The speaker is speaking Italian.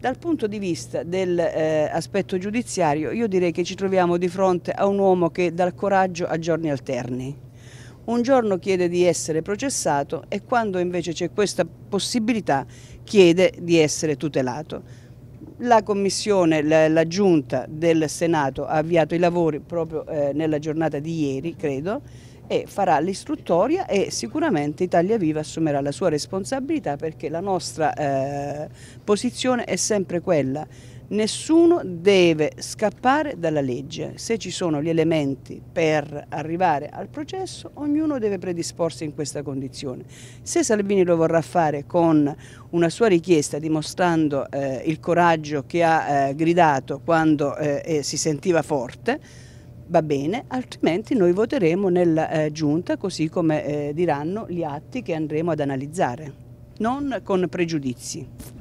Dal punto di vista dell'aspetto eh, giudiziario io direi che ci troviamo di fronte a un uomo che dal coraggio a giorni alterni. Un giorno chiede di essere processato e quando invece c'è questa possibilità chiede di essere tutelato. La Commissione, la, la, Giunta del Senato ha avviato i lavori proprio eh, nella giornata di ieri, credo, e farà l'istruttoria e sicuramente Italia Viva assumerà la sua responsabilità perché la nostra eh, posizione è sempre quella nessuno deve scappare dalla legge. Se ci sono gli elementi per arrivare al processo, ognuno deve predisporsi in questa condizione. Se Salvini lo vorrà fare con una sua richiesta dimostrando eh, il coraggio che ha eh, gridato quando eh, si sentiva forte, va bene, altrimenti noi voteremo nella eh, giunta così come eh, diranno gli atti che andremo ad analizzare, non con pregiudizi.